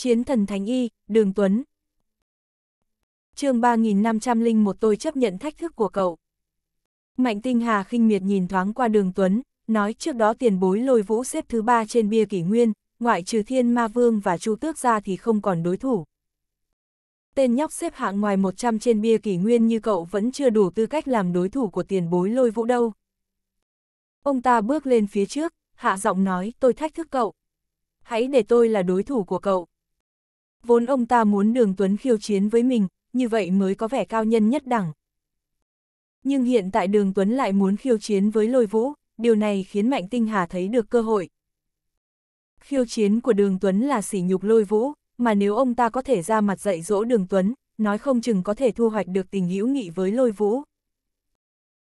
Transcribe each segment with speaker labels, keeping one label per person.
Speaker 1: Chiến thần Thánh Y, Đường Tuấn. chương 3501 tôi chấp nhận thách thức của cậu. Mạnh Tinh Hà khinh miệt nhìn thoáng qua Đường Tuấn, nói trước đó tiền bối lôi vũ xếp thứ ba trên bia kỷ nguyên, ngoại trừ Thiên Ma Vương và Chu Tước ra thì không còn đối thủ. Tên nhóc xếp hạng ngoài 100 trên bia kỷ nguyên như cậu vẫn chưa đủ tư cách làm đối thủ của tiền bối lôi vũ đâu. Ông ta bước lên phía trước, hạ giọng nói tôi thách thức cậu. Hãy để tôi là đối thủ của cậu. Vốn ông ta muốn đường Tuấn khiêu chiến với mình, như vậy mới có vẻ cao nhân nhất đẳng. Nhưng hiện tại đường Tuấn lại muốn khiêu chiến với lôi vũ, điều này khiến Mạnh Tinh Hà thấy được cơ hội. Khiêu chiến của đường Tuấn là sỉ nhục lôi vũ, mà nếu ông ta có thể ra mặt dạy dỗ đường Tuấn, nói không chừng có thể thu hoạch được tình hữu nghị với lôi vũ.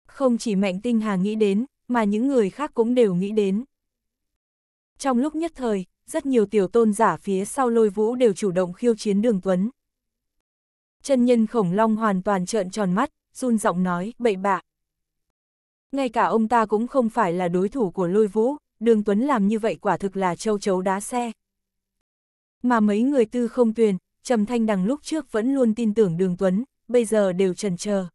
Speaker 1: Không chỉ Mạnh Tinh Hà nghĩ đến, mà những người khác cũng đều nghĩ đến. Trong lúc nhất thời, rất nhiều tiểu tôn giả phía sau lôi vũ đều chủ động khiêu chiến đường tuấn. Chân nhân khổng long hoàn toàn trợn tròn mắt, run giọng nói, bậy bạ. Ngay cả ông ta cũng không phải là đối thủ của lôi vũ, đường tuấn làm như vậy quả thực là châu chấu đá xe. Mà mấy người tư không tuyền, Trầm Thanh Đằng lúc trước vẫn luôn tin tưởng Đường Tuấn, bây giờ đều trần chờ.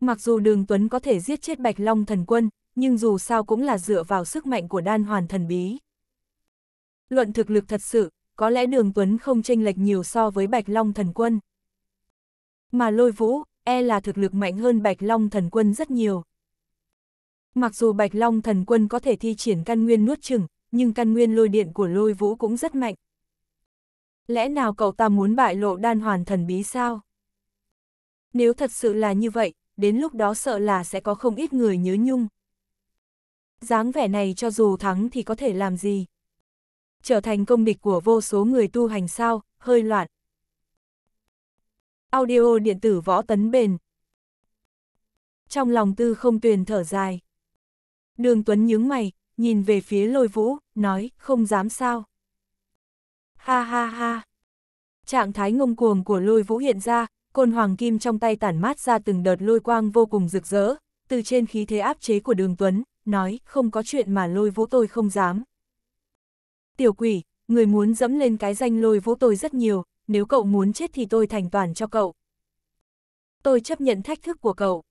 Speaker 1: Mặc dù Đường Tuấn có thể giết chết Bạch Long Thần Quân, nhưng dù sao cũng là dựa vào sức mạnh của đan hoàn thần bí. Luận thực lực thật sự, có lẽ đường Tuấn không tranh lệch nhiều so với Bạch Long Thần Quân. Mà lôi vũ, e là thực lực mạnh hơn Bạch Long Thần Quân rất nhiều. Mặc dù Bạch Long Thần Quân có thể thi triển căn nguyên nuốt chừng, nhưng căn nguyên lôi điện của lôi vũ cũng rất mạnh. Lẽ nào cậu ta muốn bại lộ đan hoàn thần bí sao? Nếu thật sự là như vậy, đến lúc đó sợ là sẽ có không ít người nhớ nhung. dáng vẻ này cho dù thắng thì có thể làm gì? trở thành công địch của vô số người tu hành sao, hơi loạn. Audio điện tử võ tấn bền Trong lòng tư không tuyền thở dài. Đường Tuấn nhướng mày, nhìn về phía lôi vũ, nói, không dám sao. Ha ha ha. Trạng thái ngông cuồng của lôi vũ hiện ra, côn hoàng kim trong tay tản mát ra từng đợt lôi quang vô cùng rực rỡ, từ trên khí thế áp chế của đường Tuấn, nói, không có chuyện mà lôi vũ tôi không dám. Tiểu quỷ, người muốn dẫm lên cái danh lôi vũ tôi rất nhiều, nếu cậu muốn chết thì tôi thành toàn cho cậu. Tôi chấp nhận thách thức của cậu.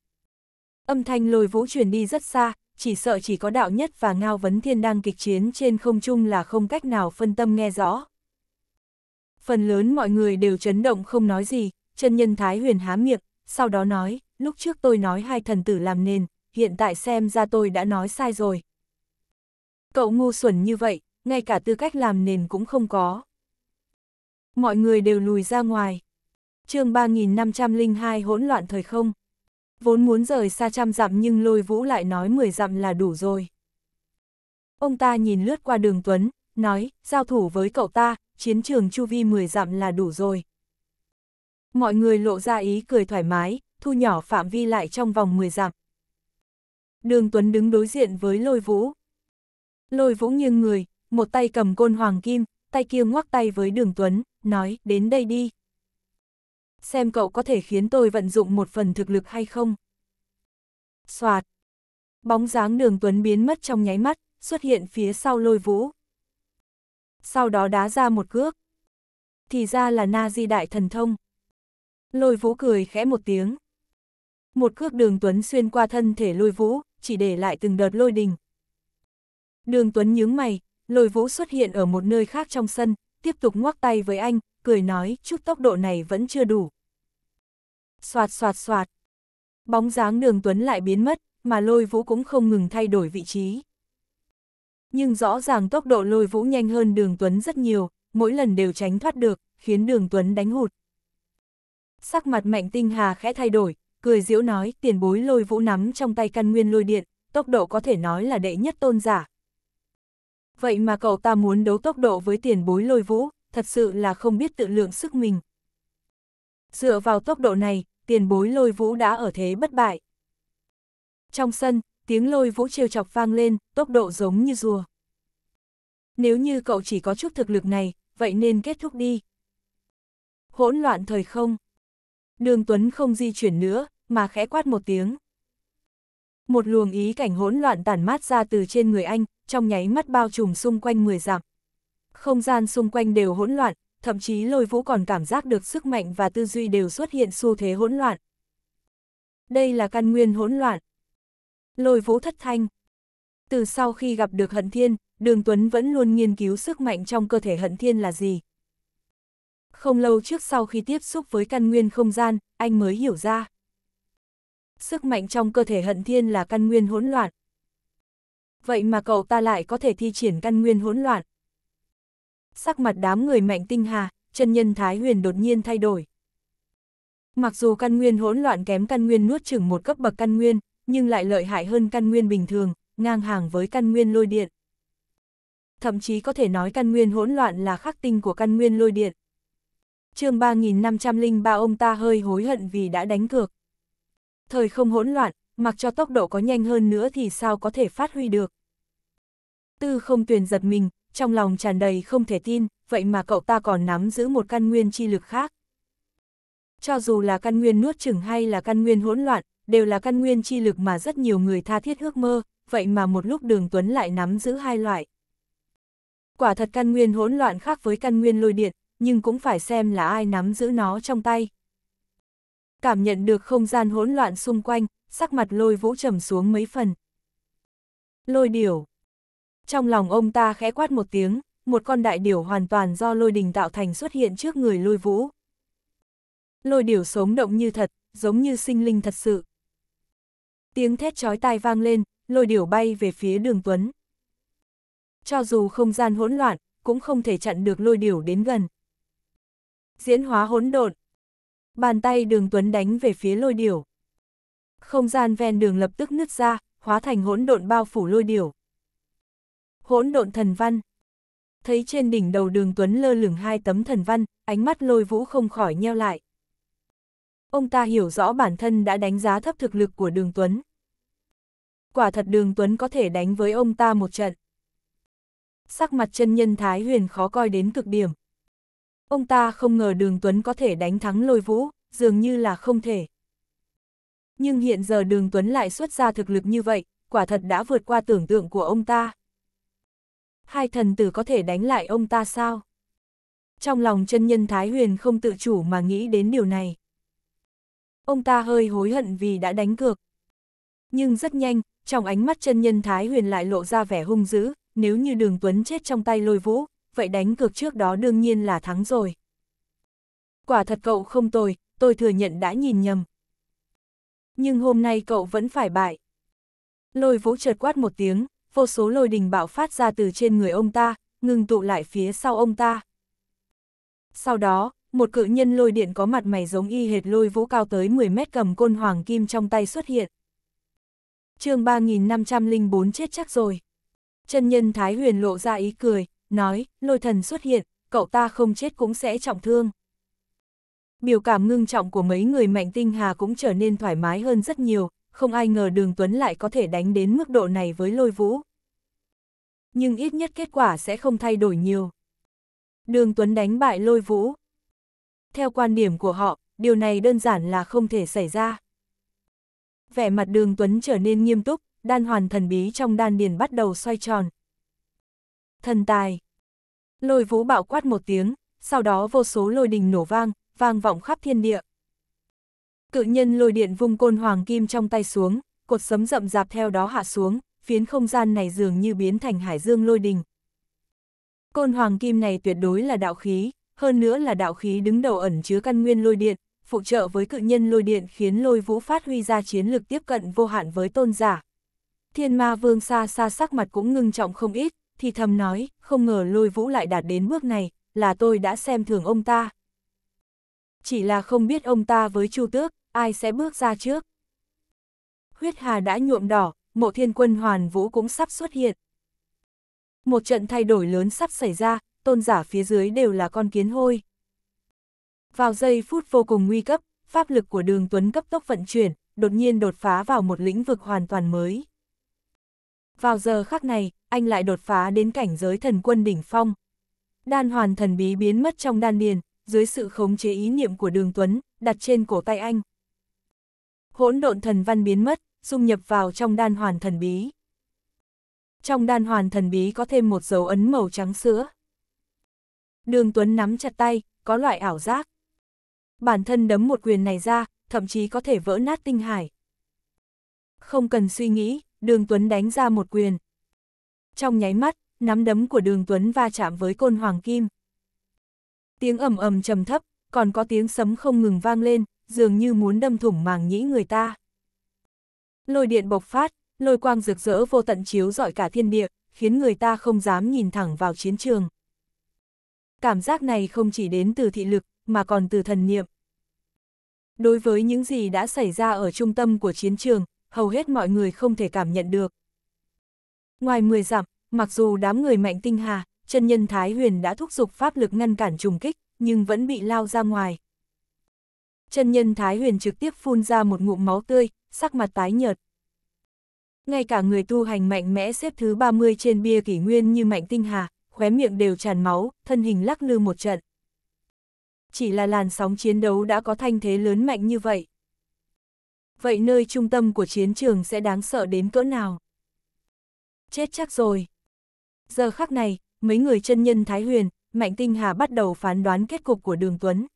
Speaker 1: Âm thanh lôi vũ truyền đi rất xa, chỉ sợ chỉ có đạo nhất và ngao vấn thiên đang kịch chiến trên không trung là không cách nào phân tâm nghe rõ. Phần lớn mọi người đều chấn động không nói gì, chân nhân thái huyền há miệng, sau đó nói, lúc trước tôi nói hai thần tử làm nền, hiện tại xem ra tôi đã nói sai rồi. Cậu ngu xuẩn như vậy, ngay cả tư cách làm nền cũng không có. Mọi người đều lùi ra ngoài. chương 3502 hỗn loạn thời không. Vốn muốn rời xa trăm dặm nhưng lôi vũ lại nói 10 dặm là đủ rồi. Ông ta nhìn lướt qua đường Tuấn, nói, giao thủ với cậu ta, chiến trường chu vi 10 dặm là đủ rồi. Mọi người lộ ra ý cười thoải mái, thu nhỏ phạm vi lại trong vòng 10 dặm. Đường Tuấn đứng đối diện với lôi vũ. Lôi vũ nghiêng người, một tay cầm côn hoàng kim, tay kia ngoắc tay với đường Tuấn, nói, đến đây đi. Xem cậu có thể khiến tôi vận dụng một phần thực lực hay không? Xoạt! Bóng dáng đường Tuấn biến mất trong nháy mắt, xuất hiện phía sau lôi vũ. Sau đó đá ra một cước. Thì ra là na di đại thần thông. Lôi vũ cười khẽ một tiếng. Một cước đường Tuấn xuyên qua thân thể lôi vũ, chỉ để lại từng đợt lôi đình. Đường Tuấn nhướng mày, lôi vũ xuất hiện ở một nơi khác trong sân, tiếp tục ngoắc tay với anh, cười nói chút tốc độ này vẫn chưa đủ. Xoạt xoạt xoạt. Bóng dáng đường Tuấn lại biến mất, mà lôi vũ cũng không ngừng thay đổi vị trí. Nhưng rõ ràng tốc độ lôi vũ nhanh hơn đường Tuấn rất nhiều, mỗi lần đều tránh thoát được, khiến đường Tuấn đánh hụt. Sắc mặt mạnh tinh hà khẽ thay đổi, cười diễu nói tiền bối lôi vũ nắm trong tay căn nguyên lôi điện, tốc độ có thể nói là đệ nhất tôn giả, vậy mà cậu ta muốn đấu tốc độ với tiền bối lôi vũ, thật sự là không biết tự lượng sức mình. Dựa vào tốc độ này, tiền bối lôi vũ đã ở thế bất bại. Trong sân, tiếng lôi vũ trêu chọc vang lên, tốc độ giống như rùa. Nếu như cậu chỉ có chút thực lực này, vậy nên kết thúc đi. Hỗn loạn thời không. Đường Tuấn không di chuyển nữa, mà khẽ quát một tiếng. Một luồng ý cảnh hỗn loạn tản mát ra từ trên người anh, trong nháy mắt bao trùm xung quanh 10 dặm. Không gian xung quanh đều hỗn loạn, thậm chí lôi vũ còn cảm giác được sức mạnh và tư duy đều xuất hiện xu thế hỗn loạn. Đây là căn nguyên hỗn loạn. Lôi vũ thất thanh. Từ sau khi gặp được hận thiên, đường Tuấn vẫn luôn nghiên cứu sức mạnh trong cơ thể hận thiên là gì. Không lâu trước sau khi tiếp xúc với căn nguyên không gian, anh mới hiểu ra sức mạnh trong cơ thể hận thiên là căn nguyên hỗn loạn. Vậy mà cậu ta lại có thể thi triển căn nguyên hỗn loạn. Sắc mặt đám người mạnh tinh hà, chân nhân Thái Huyền đột nhiên thay đổi. Mặc dù căn nguyên hỗn loạn kém căn nguyên nuốt chửng một cấp bậc căn nguyên, nhưng lại lợi hại hơn căn nguyên bình thường, ngang hàng với căn nguyên lôi điện. Thậm chí có thể nói căn nguyên hỗn loạn là khắc tinh của căn nguyên lôi điện. chương 3503 ông ta hơi hối hận vì đã đánh cược thời không hỗn loạn, mặc cho tốc độ có nhanh hơn nữa thì sao có thể phát huy được. Tư không tuyền giật mình, trong lòng tràn đầy không thể tin, vậy mà cậu ta còn nắm giữ một căn nguyên chi lực khác. Cho dù là căn nguyên nuốt chửng hay là căn nguyên hỗn loạn, đều là căn nguyên chi lực mà rất nhiều người tha thiết ước mơ, vậy mà một lúc đường Tuấn lại nắm giữ hai loại. Quả thật căn nguyên hỗn loạn khác với căn nguyên lôi điện, nhưng cũng phải xem là ai nắm giữ nó trong tay, cảm nhận được không gian hỗn loạn xung quanh, sắc mặt lôi vũ trầm xuống mấy phần. Lôi điểu. Trong lòng ông ta khẽ quát một tiếng, một con đại điểu hoàn toàn do lôi đình tạo thành xuất hiện trước người lôi vũ. Lôi điểu sống động như thật, giống như sinh linh thật sự. Tiếng thét chói tai vang lên, lôi điểu bay về phía đường Tuấn. Cho dù không gian hỗn loạn, cũng không thể chặn được lôi điểu đến gần. Diễn hóa hỗn độn, bàn tay đường Tuấn đánh về phía lôi điểu. Không gian ven đường lập tức nứt ra, hóa thành hỗn độn bao phủ lôi điểu. Hỗn độn thần văn Thấy trên đỉnh đầu đường Tuấn lơ lửng hai tấm thần văn, ánh mắt lôi vũ không khỏi nheo lại. Ông ta hiểu rõ bản thân đã đánh giá thấp thực lực của đường Tuấn. Quả thật đường Tuấn có thể đánh với ông ta một trận. Sắc mặt chân nhân Thái Huyền khó coi đến cực điểm, Ông ta không ngờ đường Tuấn có thể đánh thắng lôi vũ, dường như là không thể. Nhưng hiện giờ đường Tuấn lại xuất ra thực lực như vậy, quả thật đã vượt qua tưởng tượng của ông ta. Hai thần tử có thể đánh lại ông ta sao? Trong lòng chân nhân Thái Huyền không tự chủ mà nghĩ đến điều này. Ông ta hơi hối hận vì đã đánh cược. Nhưng rất nhanh, trong ánh mắt chân nhân Thái Huyền lại lộ ra vẻ hung dữ, nếu như đường Tuấn chết trong tay lôi vũ, vậy đánh cược trước đó đương nhiên là thắng rồi. Quả thật cậu không tồi, tôi thừa nhận đã nhìn nhầm. Nhưng hôm nay cậu vẫn phải bại. Lôi vũ chợt quát một tiếng, vô số lôi đình bạo phát ra từ trên người ông ta, ngừng tụ lại phía sau ông ta. Sau đó, một cự nhân lôi điện có mặt mày giống y hệt lôi vũ cao tới 10 mét cầm côn hoàng kim trong tay xuất hiện. chương 3504 chết chắc rồi. Chân nhân Thái Huyền lộ ra ý cười, nói, lôi thần xuất hiện, cậu ta không chết cũng sẽ trọng thương. Biểu cảm ngưng trọng của mấy người mạnh tinh hà cũng trở nên thoải mái hơn rất nhiều, không ai ngờ đường Tuấn lại có thể đánh đến mức độ này với lôi vũ. Nhưng ít nhất kết quả sẽ không thay đổi nhiều. Đường Tuấn đánh bại lôi vũ. Theo quan điểm của họ, điều này đơn giản là không thể xảy ra. Vẻ mặt đường Tuấn trở nên nghiêm túc, đan hoàn thần bí trong đan điền bắt đầu xoay tròn, thần tài. Lôi vũ bạo quát một tiếng, sau đó vô số lôi đình nổ vang, vang vọng khắp thiên địa. Cự nhân lôi điện vung côn hoàng kim trong tay xuống, cột sấm rậm rạp theo đó hạ xuống, phiến không gian này dường như biến thành hải dương lôi đình. Côn hoàng kim này tuyệt đối là đạo khí, hơn nữa là đạo khí đứng đầu ẩn chứa căn nguyên lôi điện, phụ trợ với cự nhân lôi điện khiến lôi vũ phát huy ra chiến lực tiếp cận vô hạn với tôn giả. Thiên ma vương xa xa sắc mặt cũng ngưng trọng không ít, thì thầm nói, không ngờ lôi vũ lại đạt đến bước này, là tôi đã xem thường ông ta. Chỉ là không biết ông ta với Chu Tước, ai sẽ bước ra trước. Huyết hà đã nhuộm đỏ, mộ thiên quân hoàn vũ cũng sắp xuất hiện. Một trận thay đổi lớn sắp xảy ra, tôn giả phía dưới đều là con kiến hôi. Vào giây phút vô cùng nguy cấp, pháp lực của đường Tuấn cấp tốc vận chuyển, đột nhiên đột phá vào một lĩnh vực hoàn toàn mới. Vào giờ khắc này, anh lại đột phá đến cảnh giới thần quân đỉnh phong. Đan hoàn thần bí biến mất trong đan điền, dưới sự khống chế ý niệm của đường Tuấn, đặt trên cổ tay anh. Hỗn độn thần văn biến mất, dung nhập vào trong đan hoàn thần bí. Trong đan hoàn thần bí có thêm một dấu ấn màu trắng sữa. Đường Tuấn nắm chặt tay, có loại ảo giác. Bản thân đấm một quyền này ra, thậm chí có thể vỡ nát tinh hải. Không cần suy nghĩ, Đường Tuấn đánh ra một quyền trong nháy mắt, nắm đấm của đường Tuấn va chạm với côn hoàng kim. Tiếng ầm ầm trầm thấp, còn có tiếng sấm không ngừng vang lên, dường như muốn đâm thủng màng nhĩ người ta. Lôi điện bộc phát, lôi quang rực rỡ vô tận chiếu rọi cả thiên địa, khiến người ta không dám nhìn thẳng vào chiến trường. Cảm giác này không chỉ đến từ thị lực, mà còn từ thần niệm. Đối với những gì đã xảy ra ở trung tâm của chiến trường, hầu hết mọi người không thể cảm nhận được. Ngoài 10 dặm, mặc dù đám người mạnh tinh hà, chân nhân Thái Huyền đã thúc giục pháp lực ngăn cản trùng kích, nhưng vẫn bị lao ra ngoài. Chân nhân Thái Huyền trực tiếp phun ra một ngụm máu tươi, sắc mặt tái nhợt. Ngay cả người tu hành mạnh mẽ xếp thứ 30 trên bia kỷ nguyên như mạnh tinh hà, khóe miệng đều tràn máu, thân hình lắc lư một trận. Chỉ là làn sóng chiến đấu đã có thanh thế lớn mạnh như vậy. Vậy nơi trung tâm của chiến trường sẽ đáng sợ đến cỡ nào? chết chắc rồi. Giờ khắc này, mấy người chân nhân Thái Huyền, Mạnh Tinh Hà bắt đầu phán đoán kết cục của Đường Tuấn.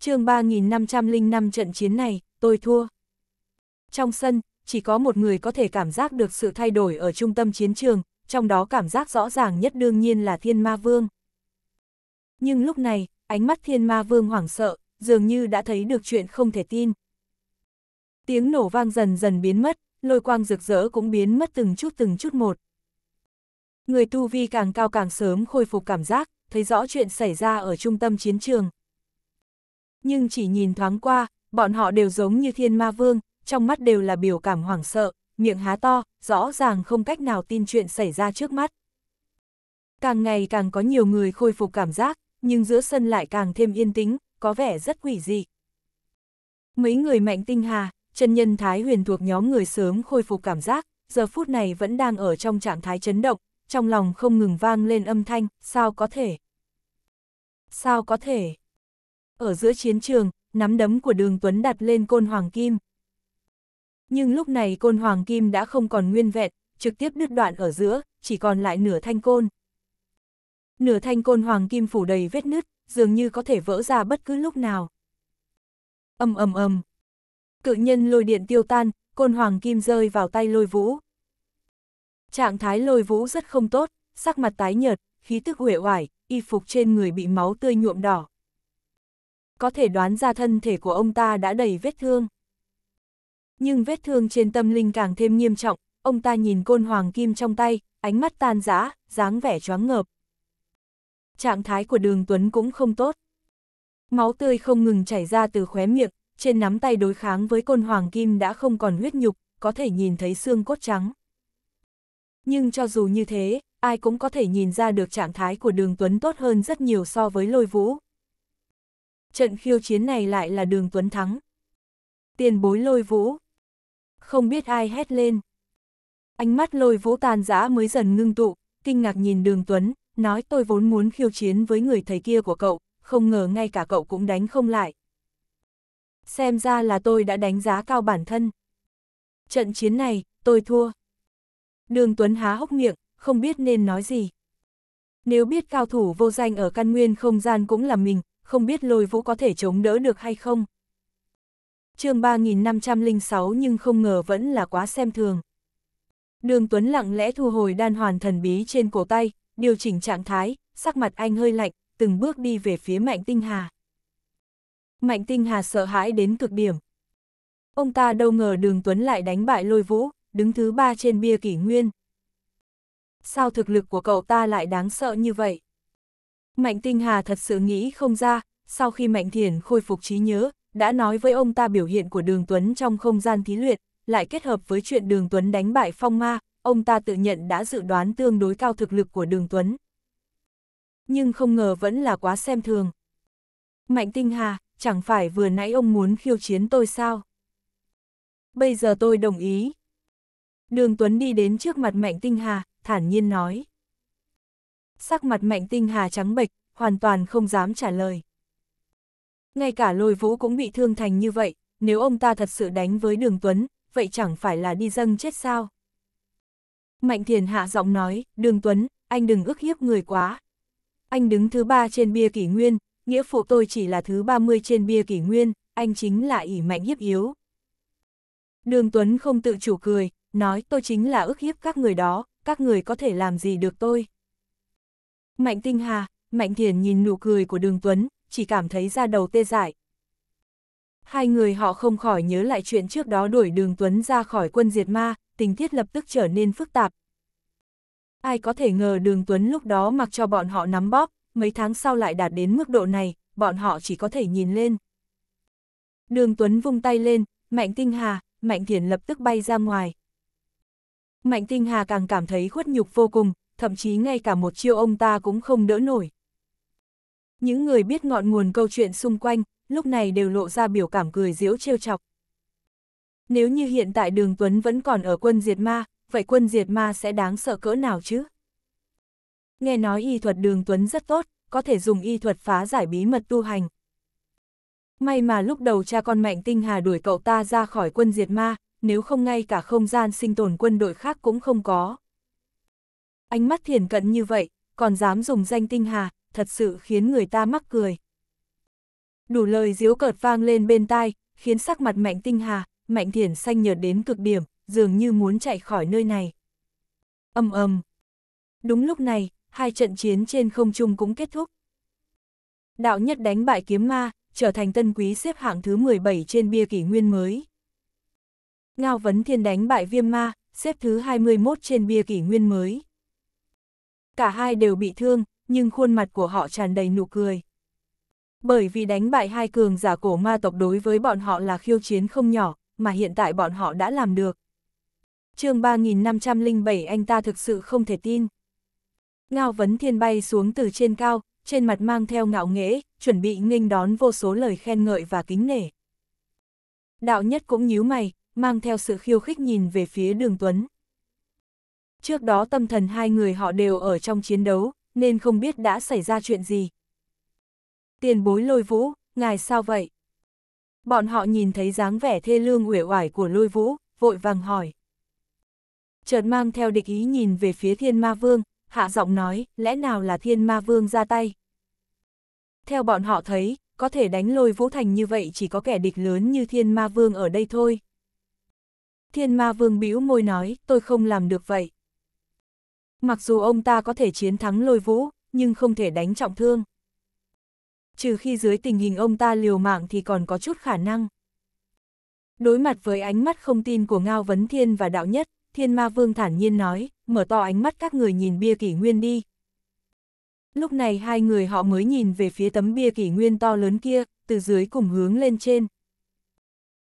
Speaker 1: chương 3505 trận chiến này, tôi thua. Trong sân, chỉ có một người có thể cảm giác được sự thay đổi ở trung tâm chiến trường, trong đó cảm giác rõ ràng nhất đương nhiên là Thiên Ma Vương. Nhưng lúc này, ánh mắt Thiên Ma Vương hoảng sợ, dường như đã thấy được chuyện không thể tin. Tiếng nổ vang dần dần biến mất, lôi quang rực rỡ cũng biến mất từng chút từng chút một. Người tu vi càng cao càng sớm khôi phục cảm giác, thấy rõ chuyện xảy ra ở trung tâm chiến trường. Nhưng chỉ nhìn thoáng qua, bọn họ đều giống như thiên ma vương, trong mắt đều là biểu cảm hoảng sợ, miệng há to, rõ ràng không cách nào tin chuyện xảy ra trước mắt. Càng ngày càng có nhiều người khôi phục cảm giác, nhưng giữa sân lại càng thêm yên tĩnh, có vẻ rất quỷ dị. Mấy người mạnh tinh hà, chân nhân Thái Huyền thuộc nhóm người sớm khôi phục cảm giác, giờ phút này vẫn đang ở trong trạng thái chấn động, trong lòng không ngừng vang lên âm thanh, sao có thể? Sao có thể? Ở giữa chiến trường, nắm đấm của đường Tuấn đặt lên côn hoàng kim. Nhưng lúc này côn hoàng kim đã không còn nguyên vẹn, trực tiếp đứt đoạn ở giữa, chỉ còn lại nửa thanh côn. Nửa thanh côn hoàng kim phủ đầy vết nứt, dường như có thể vỡ ra bất cứ lúc nào. Âm ầm ầm, cự nhân lôi điện tiêu tan, côn hoàng kim rơi vào tay lôi vũ. Trạng thái lôi vũ rất không tốt, sắc mặt tái nhợt, khí tức uể oải, y phục trên người bị máu tươi nhuộm đỏ. Có thể đoán ra thân thể của ông ta đã đầy vết thương. Nhưng vết thương trên tâm linh càng thêm nghiêm trọng, ông ta nhìn côn hoàng kim trong tay, ánh mắt tan rã, dáng vẻ choáng ngợp. Trạng thái của đường Tuấn cũng không tốt. Máu tươi không ngừng chảy ra từ khóe miệng, trên nắm tay đối kháng với côn hoàng kim đã không còn huyết nhục, có thể nhìn thấy xương cốt trắng. Nhưng cho dù như thế, ai cũng có thể nhìn ra được trạng thái của đường Tuấn tốt hơn rất nhiều so với lôi vũ. Trận khiêu chiến này lại là đường Tuấn thắng. Tiền bối lôi vũ. Không biết ai hét lên. Ánh mắt lôi vũ tàn giã mới dần ngưng tụ, kinh ngạc nhìn đường Tuấn, nói tôi vốn muốn khiêu chiến với người thầy kia của cậu, không ngờ ngay cả cậu cũng đánh không lại, xem ra là tôi đã đánh giá cao bản thân. Trận chiến này, tôi thua. Đường Tuấn há hốc miệng, không biết nên nói gì. Nếu biết cao thủ vô danh ở căn nguyên không gian cũng là mình, không biết lôi vũ có thể chống đỡ được hay không. chương 3506 nhưng không ngờ vẫn là quá xem thường. Đường Tuấn lặng lẽ thu hồi đan hoàn thần bí trên cổ tay, điều chỉnh trạng thái, sắc mặt anh hơi lạnh, từng bước đi về phía mạnh tinh hà. Mạnh Tinh Hà sợ hãi đến cực điểm. Ông ta đâu ngờ đường Tuấn lại đánh bại lôi vũ, đứng thứ ba trên bia kỷ nguyên. Sao thực lực của cậu ta lại đáng sợ như vậy? Mạnh Tinh Hà thật sự nghĩ không ra, sau khi Mạnh Thiển khôi phục trí nhớ, đã nói với ông ta biểu hiện của Đường Tuấn trong không gian thí luyện, lại kết hợp với chuyện Đường Tuấn đánh bại Phong Ma, ông ta tự nhận đã dự đoán tương đối cao thực lực của Đường Tuấn. Nhưng không ngờ vẫn là quá xem thường. Mạnh Tinh Hà chẳng phải vừa nãy ông muốn khiêu chiến tôi sao? Bây giờ tôi đồng ý. Đường Tuấn đi đến trước mặt Mạnh Tinh Hà, thản nhiên nói. Sắc mặt Mạnh Tinh Hà trắng bệch, hoàn toàn không dám trả lời. Ngay cả lôi vũ cũng bị thương thành như vậy, nếu ông ta thật sự đánh với đường Tuấn, vậy chẳng phải là đi dâng chết sao? Mạnh Thiền hạ giọng nói, đường Tuấn, anh đừng ức hiếp người quá. Anh đứng thứ ba trên bia kỷ nguyên, nghĩa phụ tôi chỉ là thứ 30 trên bia kỷ nguyên, anh chính là ỷ mạnh hiếp yếu. Đường Tuấn không tự chủ cười, nói tôi chính là ức hiếp các người đó, các người có thể làm gì được tôi. Mạnh tinh hà, mạnh thiền nhìn nụ cười của đường Tuấn, chỉ cảm thấy ra đầu tê dại. Hai người họ không khỏi nhớ lại chuyện trước đó đuổi đường Tuấn ra khỏi quân diệt ma, tình tiết lập tức trở nên phức tạp. Ai có thể ngờ đường Tuấn lúc đó mặc cho bọn họ nắm bóp, mấy tháng sau lại đạt đến mức độ này, bọn họ chỉ có thể nhìn lên. Đường Tuấn vung tay lên, Mạnh Tinh Hà, Mạnh Thiền lập tức bay ra ngoài. Mạnh Tinh Hà càng cảm thấy khuất nhục vô cùng, thậm chí ngay cả một chiêu ông ta cũng không đỡ nổi. Những người biết ngọn nguồn câu chuyện xung quanh, lúc này đều lộ ra biểu cảm cười diễu trêu chọc. Nếu như hiện tại đường Tuấn vẫn còn ở quân diệt ma, vậy quân diệt ma sẽ đáng sợ cỡ nào chứ? nghe nói y thuật đường tuấn rất tốt, có thể dùng y thuật phá giải bí mật tu hành. May mà lúc đầu cha con mạnh tinh hà đuổi cậu ta ra khỏi quân diệt ma, nếu không ngay cả không gian sinh tồn quân đội khác cũng không có. Ánh mắt thiền cận như vậy, còn dám dùng danh tinh hà, thật sự khiến người ta mắc cười. Đủ lời diếu cợt vang lên bên tai, khiến sắc mặt mạnh tinh hà, mạnh thiền xanh nhợt đến cực điểm, dường như muốn chạy khỏi nơi này. Âm ầm. Đúng lúc này, hai trận chiến trên không trung cũng kết thúc. Đạo nhất đánh bại kiếm ma, trở thành tân quý xếp hạng thứ 17 trên bia kỷ nguyên mới. Ngao Vấn Thiên đánh bại viêm ma, xếp thứ 21 trên bia kỷ nguyên mới. Cả hai đều bị thương, nhưng khuôn mặt của họ tràn đầy nụ cười. Bởi vì đánh bại hai cường giả cổ ma tộc đối với bọn họ là khiêu chiến không nhỏ, mà hiện tại bọn họ đã làm được. chương 3507 anh ta thực sự không thể tin. Ngao Vấn Thiên bay xuống từ trên cao, trên mặt mang theo ngạo nghễ, chuẩn bị nghênh đón vô số lời khen ngợi và kính nể. Đạo nhất cũng nhíu mày, mang theo sự khiêu khích nhìn về phía đường Tuấn. Trước đó tâm thần hai người họ đều ở trong chiến đấu, nên không biết đã xảy ra chuyện gì. Tiền bối lôi vũ, ngài sao vậy? Bọn họ nhìn thấy dáng vẻ thê lương uể oải của lôi vũ, vội vàng hỏi. Chợt mang theo địch ý nhìn về phía thiên ma vương, hạ giọng nói, lẽ nào là thiên ma vương ra tay. Theo bọn họ thấy, có thể đánh lôi vũ thành như vậy chỉ có kẻ địch lớn như thiên ma vương ở đây thôi. Thiên ma vương bĩu môi nói, tôi không làm được vậy. Mặc dù ông ta có thể chiến thắng lôi vũ, nhưng không thể đánh trọng thương. Trừ khi dưới tình hình ông ta liều mạng thì còn có chút khả năng. Đối mặt với ánh mắt không tin của Ngao Vấn Thiên và Đạo Nhất, Thiên Ma Vương thản nhiên nói, mở to ánh mắt các người nhìn bia kỷ nguyên đi. Lúc này hai người họ mới nhìn về phía tấm bia kỷ nguyên to lớn kia, từ dưới cùng hướng lên trên.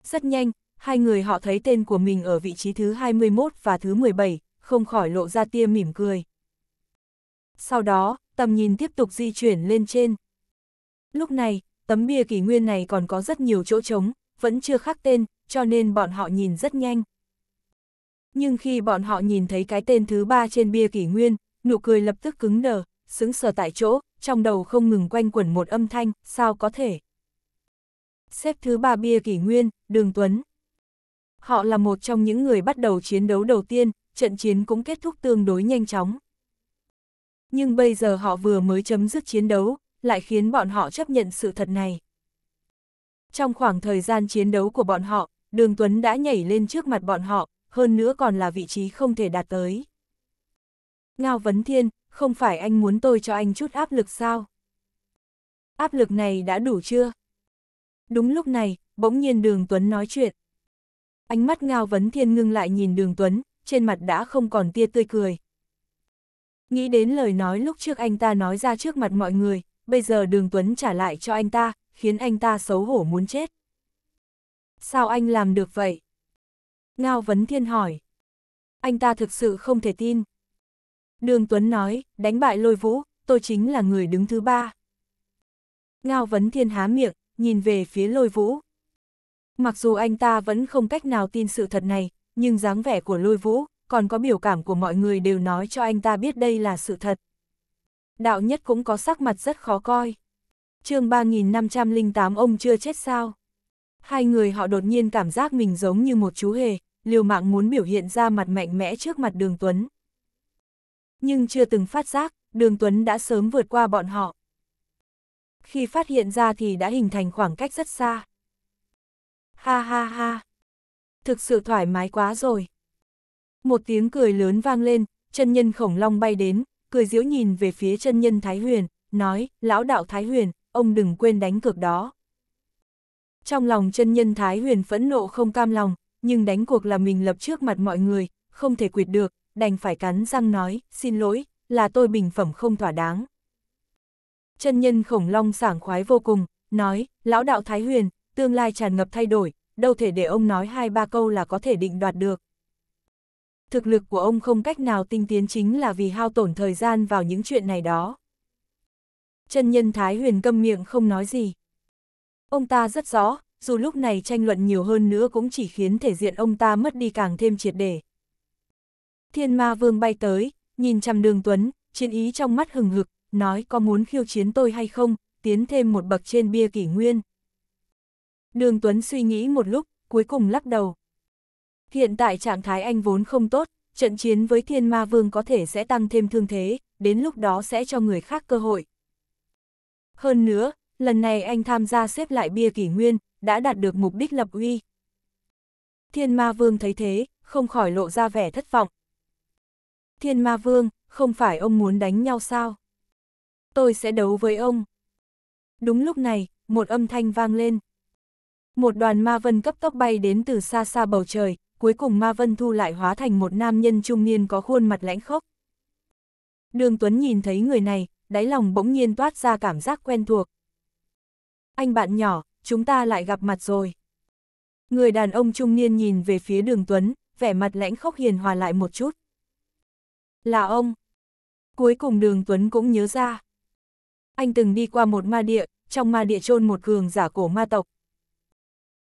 Speaker 1: Rất nhanh, hai người họ thấy tên của mình ở vị trí thứ 21 và thứ 17, không khỏi lộ ra tia mỉm cười. Sau đó, tầm nhìn tiếp tục di chuyển lên trên. Lúc này, tấm bia kỷ nguyên này còn có rất nhiều chỗ trống, vẫn chưa khắc tên, cho nên bọn họ nhìn rất nhanh nhưng khi bọn họ nhìn thấy cái tên thứ ba trên bia kỷ nguyên, nụ cười lập tức cứng đờ, sững sờ tại chỗ, trong đầu không ngừng quanh quẩn một âm thanh, sao có thể. Xếp thứ ba bia kỷ nguyên, Đường Tuấn. Họ là một trong những người bắt đầu chiến đấu đầu tiên, trận chiến cũng kết thúc tương đối nhanh chóng. Nhưng bây giờ họ vừa mới chấm dứt chiến đấu, lại khiến bọn họ chấp nhận sự thật này. Trong khoảng thời gian chiến đấu của bọn họ, Đường Tuấn đã nhảy lên trước mặt bọn họ, hơn nữa còn là vị trí không thể đạt tới. Ngao Vấn Thiên, không phải anh muốn tôi cho anh chút áp lực sao? Áp lực này đã đủ chưa? Đúng lúc này, bỗng nhiên Đường Tuấn nói chuyện. Ánh mắt Ngao Vấn Thiên ngưng lại nhìn Đường Tuấn, trên mặt đã không còn tia tươi cười. Nghĩ đến lời nói lúc trước anh ta nói ra trước mặt mọi người, bây giờ Đường Tuấn trả lại cho anh ta, khiến anh ta xấu hổ muốn chết. Sao anh làm được vậy? Ngao Vấn Thiên hỏi. Anh ta thực sự không thể tin. Đường Tuấn nói, đánh bại lôi vũ, tôi chính là người đứng thứ ba. Ngao Vấn Thiên há miệng, nhìn về phía lôi vũ. Mặc dù anh ta vẫn không cách nào tin sự thật này, nhưng dáng vẻ của lôi vũ, còn có biểu cảm của mọi người đều nói cho anh ta biết đây là sự thật. Đạo nhất cũng có sắc mặt rất khó coi. chương 3508 ông chưa chết sao? Hai người họ đột nhiên cảm giác mình giống như một chú hề, liều mạng muốn biểu hiện ra mặt mạnh mẽ trước mặt Đường Tuấn. Nhưng chưa từng phát giác, Đường Tuấn đã sớm vượt qua bọn họ. Khi phát hiện ra thì đã hình thành khoảng cách rất xa. Ha ha ha! Thực sự thoải mái quá rồi. Một tiếng cười lớn vang lên, chân nhân khổng long bay đến, cười diễu nhìn về phía chân nhân Thái Huyền, nói, lão đạo Thái Huyền, ông đừng quên đánh cược đó. Trong lòng chân nhân Thái Huyền phẫn nộ không cam lòng, nhưng đánh cuộc là mình lập trước mặt mọi người, không thể quyệt được, đành phải cắn răng nói, xin lỗi, là tôi bình phẩm không thỏa đáng. Chân nhân khổng long sảng khoái vô cùng, nói, lão đạo Thái Huyền, tương lai tràn ngập thay đổi, đâu thể để ông nói hai ba câu là có thể định đoạt được. Thực lực của ông không cách nào tinh tiến chính là vì hao tổn thời gian vào những chuyện này đó. Chân nhân Thái Huyền câm miệng không nói gì. Ông ta rất rõ, dù lúc này tranh luận nhiều hơn nữa cũng chỉ khiến thể diện ông ta mất đi càng thêm triệt để. Thiên ma vương bay tới, nhìn chăm đường Tuấn, chiến ý trong mắt hừng hực, nói có muốn khiêu chiến tôi hay không, tiến thêm một bậc trên bia kỷ nguyên. Đường Tuấn suy nghĩ một lúc, cuối cùng lắc đầu. Hiện tại trạng thái anh vốn không tốt, trận chiến với thiên ma vương có thể sẽ tăng thêm thương thế, đến lúc đó sẽ cho người khác cơ hội. Hơn nữa, lần này anh tham gia xếp lại bia kỷ nguyên, đã đạt được mục đích lập uy. Thiên Ma Vương thấy thế, không khỏi lộ ra vẻ thất vọng. Thiên Ma Vương, không phải ông muốn đánh nhau sao? Tôi sẽ đấu với ông. Đúng lúc này, một âm thanh vang lên. Một đoàn ma vân cấp tốc bay đến từ xa xa bầu trời, cuối cùng ma vân thu lại hóa thành một nam nhân trung niên có khuôn mặt lãnh khốc. Đường Tuấn nhìn thấy người này, đáy lòng bỗng nhiên toát ra cảm giác quen thuộc. Anh bạn nhỏ, chúng ta lại gặp mặt rồi. Người đàn ông trung niên nhìn về phía đường Tuấn, vẻ mặt lãnh khốc hiền hòa lại một chút. Là ông. Cuối cùng đường Tuấn cũng nhớ ra. Anh từng đi qua một ma địa, trong ma địa chôn một cường giả cổ ma tộc.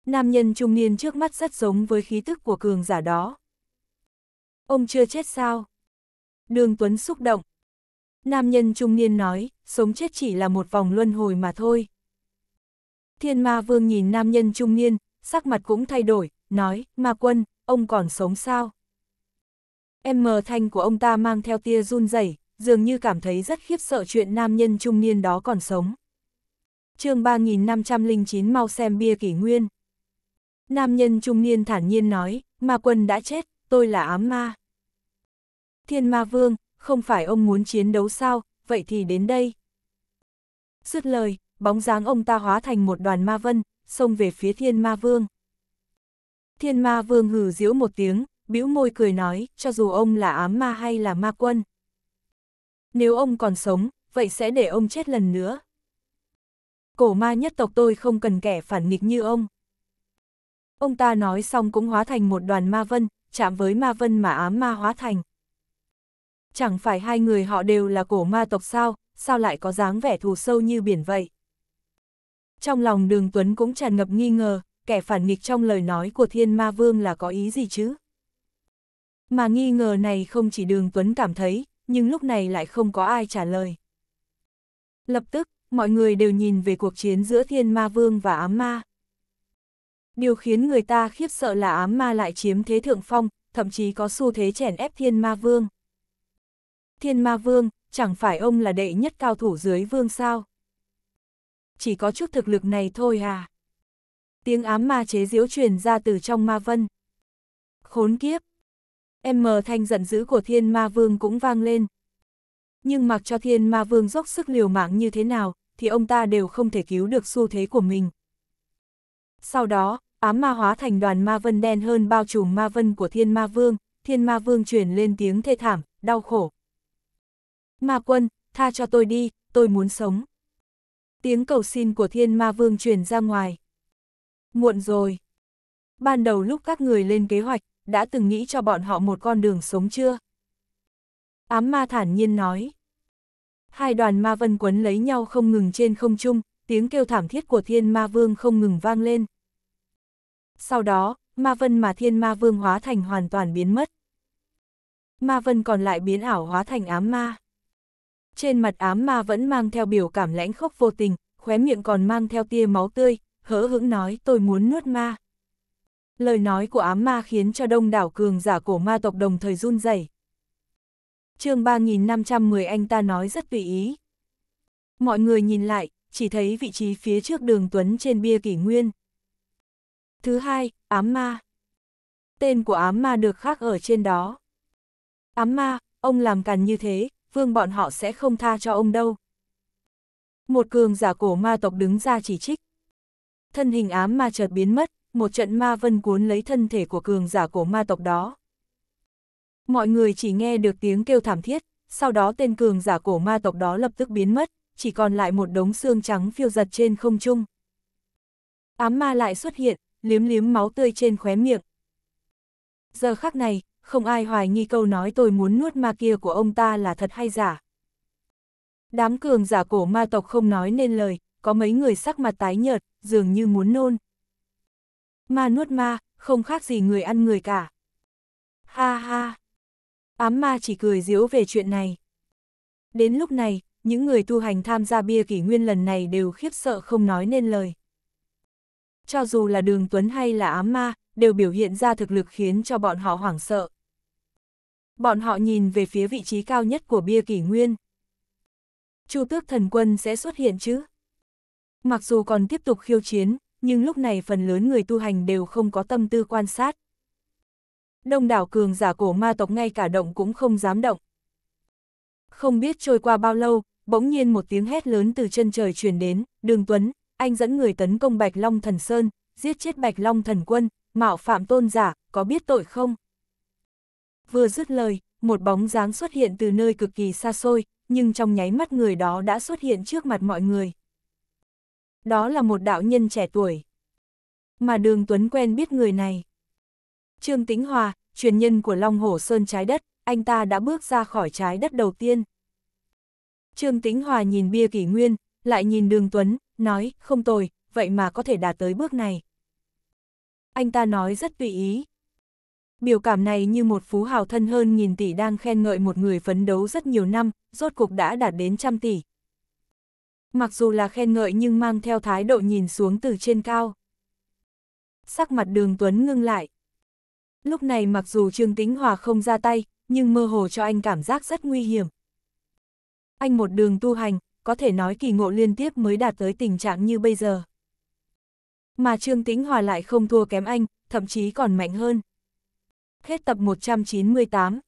Speaker 1: Nam nhân trung niên trước mắt rất giống với khí tức của cường giả đó. Ông chưa chết sao? Đường Tuấn xúc động. Nam nhân trung niên nói, sống chết chỉ là một vòng luân hồi mà thôi. Thiên ma vương nhìn nam nhân trung niên, sắc mặt cũng thay đổi, nói, ma quân, ông còn sống sao? Em mờ thanh của ông ta mang theo tia run rẩy, dường như cảm thấy rất khiếp sợ chuyện nam nhân trung niên đó còn sống. chương 3509 mau xem bia kỷ nguyên. Nam nhân trung niên thản nhiên nói, ma quân đã chết, tôi là ám ma. Thiên ma vương, không phải ông muốn chiến đấu sao, vậy thì đến đây. Dứt lời, bóng dáng ông ta hóa thành một đoàn ma vân, xông về phía thiên ma vương. Thiên ma vương hừ diễu một tiếng, bĩu môi cười nói, cho dù ông là ám ma hay là ma quân. Nếu ông còn sống, vậy sẽ để ông chết lần nữa. Cổ ma nhất tộc tôi không cần kẻ phản nghịch như ông. Ông ta nói xong cũng hóa thành một đoàn ma vân, chạm với ma vân mà ám ma hóa thành. Chẳng phải hai người họ đều là cổ ma tộc sao, sao lại có dáng vẻ thù sâu như biển vậy? trong lòng đường Tuấn cũng tràn ngập nghi ngờ, kẻ phản nghịch trong lời nói của thiên ma vương là có ý gì chứ? Mà nghi ngờ này không chỉ đường Tuấn cảm thấy, nhưng lúc này lại không có ai trả lời. Lập tức, mọi người đều nhìn về cuộc chiến giữa thiên ma vương và ám ma. Điều khiến người ta khiếp sợ là ám ma lại chiếm thế thượng phong, thậm chí có xu thế chèn ép thiên ma vương. Thiên ma vương, chẳng phải ông là đệ nhất cao thủ dưới vương sao? chỉ có chút thực lực này thôi à. Tiếng ám ma chế diễu truyền ra từ trong ma vân. Khốn kiếp! Em mờ thanh giận dữ của thiên ma vương cũng vang lên. Nhưng mặc cho thiên ma vương dốc sức liều mạng như thế nào, thì ông ta đều không thể cứu được xu thế của mình. Sau đó, ám ma hóa thành đoàn ma vân đen hơn bao trùm ma vân của thiên ma vương, thiên ma vương truyền lên tiếng thê thảm, đau khổ. Ma quân, tha cho tôi đi, tôi muốn sống. Tiếng cầu xin của thiên ma vương truyền ra ngoài. Muộn rồi. Ban đầu lúc các người lên kế hoạch, đã từng nghĩ cho bọn họ một con đường sống chưa? Ám ma thản nhiên nói. Hai đoàn ma vân quấn lấy nhau không ngừng trên không trung, tiếng kêu thảm thiết của thiên ma vương không ngừng vang lên. Sau đó, ma vân mà thiên ma vương hóa thành hoàn toàn biến mất. Ma vân còn lại biến ảo hóa thành ám ma. Trên mặt ám ma vẫn mang theo biểu cảm lãnh khốc vô tình, khóe miệng còn mang theo tia máu tươi, hỡ hững nói tôi muốn nuốt ma. Lời nói của ám ma khiến cho đông đảo cường giả cổ ma tộc đồng thời run rẩy. chương 3510 anh ta nói rất tùy ý. Mọi người nhìn lại, chỉ thấy vị trí phía trước đường Tuấn trên bia kỷ nguyên. Thứ hai, ám ma. Tên của ám ma được khắc ở trên đó. Ám ma, ông làm càn như thế, vương bọn họ sẽ không tha cho ông đâu. Một cường giả cổ ma tộc đứng ra chỉ trích. Thân hình ám ma chợt biến mất, một trận ma vân cuốn lấy thân thể của cường giả cổ ma tộc đó. Mọi người chỉ nghe được tiếng kêu thảm thiết, sau đó tên cường giả cổ ma tộc đó lập tức biến mất, chỉ còn lại một đống xương trắng phiêu giật trên không trung. Ám ma lại xuất hiện, liếm liếm máu tươi trên khóe miệng. Giờ khắc này, không ai hoài nghi câu nói tôi muốn nuốt ma kia của ông ta là thật hay giả. Đám cường giả cổ ma tộc không nói nên lời, có mấy người sắc mặt tái nhợt, dường như muốn nôn. Ma nuốt ma, không khác gì người ăn người cả. Ha ha! Ám ma chỉ cười diễu về chuyện này. Đến lúc này, những người tu hành tham gia bia kỷ nguyên lần này đều khiếp sợ không nói nên lời. Cho dù là đường Tuấn hay là ám ma, đều biểu hiện ra thực lực khiến cho bọn họ hoảng sợ bọn họ nhìn về phía vị trí cao nhất của bia kỷ nguyên. Chu tước thần quân sẽ xuất hiện chứ? Mặc dù còn tiếp tục khiêu chiến, nhưng lúc này phần lớn người tu hành đều không có tâm tư quan sát. Đông đảo cường giả cổ ma tộc ngay cả động cũng không dám động. Không biết trôi qua bao lâu, bỗng nhiên một tiếng hét lớn từ chân trời truyền đến, đường Tuấn, anh dẫn người tấn công Bạch Long Thần Sơn, giết chết Bạch Long Thần Quân, mạo phạm tôn giả, có biết tội không? vừa dứt lời, một bóng dáng xuất hiện từ nơi cực kỳ xa xôi, nhưng trong nháy mắt người đó đã xuất hiện trước mặt mọi người. Đó là một đạo nhân trẻ tuổi. Mà Đường Tuấn quen biết người này. Trương Tĩnh Hòa, truyền nhân của Long Hổ Sơn trái đất, anh ta đã bước ra khỏi trái đất đầu tiên. Trương Tĩnh Hòa nhìn bia kỷ nguyên, lại nhìn Đường Tuấn, nói, không tồi, vậy mà có thể đạt tới bước này. Anh ta nói rất tùy ý. Biểu cảm này như một phú hào thân hơn nghìn tỷ đang khen ngợi một người phấn đấu rất nhiều năm, rốt cục đã đạt đến trăm tỷ. Mặc dù là khen ngợi nhưng mang theo thái độ nhìn xuống từ trên cao. Sắc mặt đường Tuấn ngưng lại. Lúc này mặc dù Trương tính Hòa không ra tay, nhưng mơ hồ cho anh cảm giác rất nguy hiểm. Anh một đường tu hành, có thể nói kỳ ngộ liên tiếp mới đạt tới tình trạng như bây giờ. Mà Trương tính Hòa lại không thua kém anh, thậm chí còn mạnh hơn. Hết tập 198